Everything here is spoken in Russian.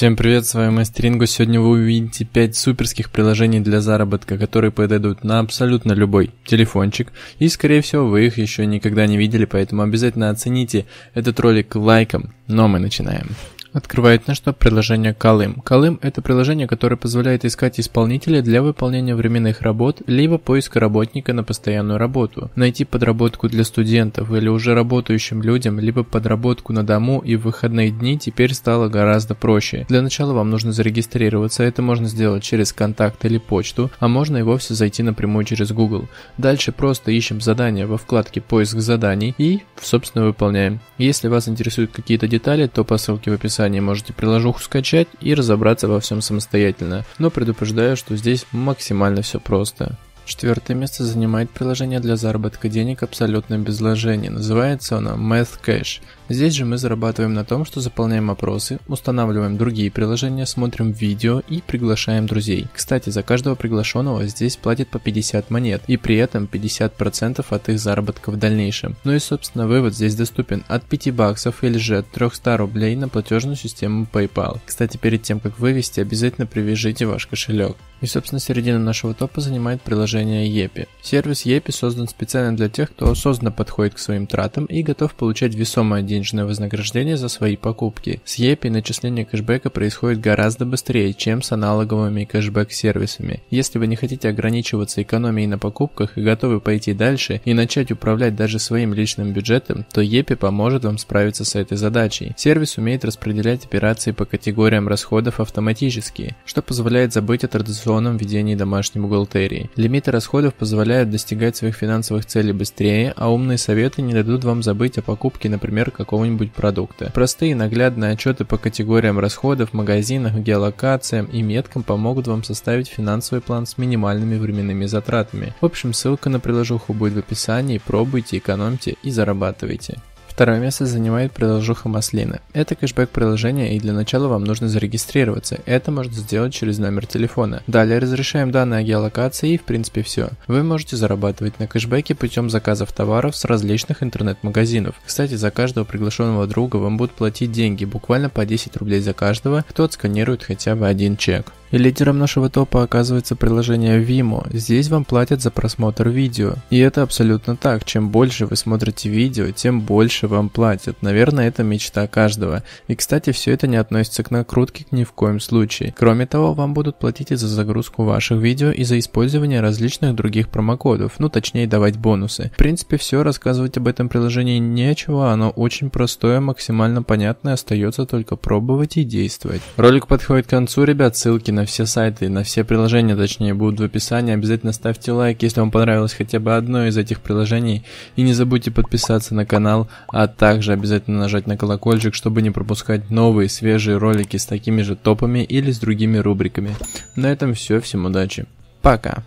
Всем привет, с вами Мастеринго. Сегодня вы увидите 5 суперских приложений для заработка, которые подойдут на абсолютно любой телефончик. И скорее всего вы их еще никогда не видели, поэтому обязательно оцените этот ролик лайком. Но ну, а мы начинаем открывает на что приложение Kalim. Kalim – это приложение, которое позволяет искать исполнителя для выполнения временных работ, либо поиска работника на постоянную работу, найти подработку для студентов или уже работающим людям, либо подработку на дому и в выходные дни теперь стало гораздо проще. Для начала вам нужно зарегистрироваться, это можно сделать через контакт или почту, а можно и вовсе зайти напрямую через Google. Дальше просто ищем задание во вкладке «Поиск заданий» и, собственно, выполняем. Если вас интересуют какие-то детали, то по ссылке в описании описании можете приложуху скачать и разобраться во всем самостоятельно, но предупреждаю, что здесь максимально все просто. Четвертое место занимает приложение для заработка денег абсолютно без вложений. Называется оно Cash. Здесь же мы зарабатываем на том, что заполняем опросы, устанавливаем другие приложения, смотрим видео и приглашаем друзей. Кстати, за каждого приглашенного здесь платят по 50 монет, и при этом 50% от их заработка в дальнейшем. Ну и собственно вывод здесь доступен от 5 баксов или же от 300 рублей на платежную систему PayPal. Кстати, перед тем как вывести, обязательно привяжите ваш кошелек. И собственно середину нашего топа занимает приложение Yepi. Сервис Yepi создан специально для тех, кто осознанно подходит к своим тратам и готов получать весомое деньги денежное вознаграждение за свои покупки. С Epi начисление кэшбэка происходит гораздо быстрее, чем с аналоговыми кэшбэк-сервисами. Если вы не хотите ограничиваться экономией на покупках и готовы пойти дальше и начать управлять даже своим личным бюджетом, то Epi поможет вам справиться с этой задачей. Сервис умеет распределять операции по категориям расходов автоматически, что позволяет забыть о традиционном ведении домашней бухгалтерии. Лимиты расходов позволяют достигать своих финансовых целей быстрее, а умные советы не дадут вам забыть о покупке, например, как какого-нибудь продукта. Простые и наглядные отчеты по категориям расходов, магазинах, геолокациям и меткам помогут вам составить финансовый план с минимальными временными затратами. В общем, ссылка на приложуху будет в описании, пробуйте, экономьте и зарабатывайте. Второе место занимает приложуха Маслина. Это кэшбэк приложение и для начала вам нужно зарегистрироваться. Это можно сделать через номер телефона. Далее разрешаем данные о геолокации и в принципе все. Вы можете зарабатывать на кэшбэке путем заказов товаров с различных интернет-магазинов. Кстати, за каждого приглашенного друга вам будут платить деньги, буквально по 10 рублей за каждого, кто отсканирует хотя бы один чек. И лидером нашего топа оказывается приложение Vimo. Здесь вам платят за просмотр видео. И это абсолютно так. Чем больше вы смотрите видео, тем больше вам платят. Наверное, это мечта каждого. И, кстати, все это не относится к накрутке ни в коем случае. Кроме того, вам будут платить и за загрузку ваших видео, и за использование различных других промокодов. Ну, точнее, давать бонусы. В принципе, все рассказывать об этом приложении нечего. Оно очень простое, максимально понятное. Остается только пробовать и действовать. Ролик подходит к концу, ребят. Ссылки на на все сайты, на все приложения, точнее, будут в описании. Обязательно ставьте лайк, если вам понравилось хотя бы одно из этих приложений. И не забудьте подписаться на канал, а также обязательно нажать на колокольчик, чтобы не пропускать новые свежие ролики с такими же топами или с другими рубриками. На этом все, всем удачи. Пока.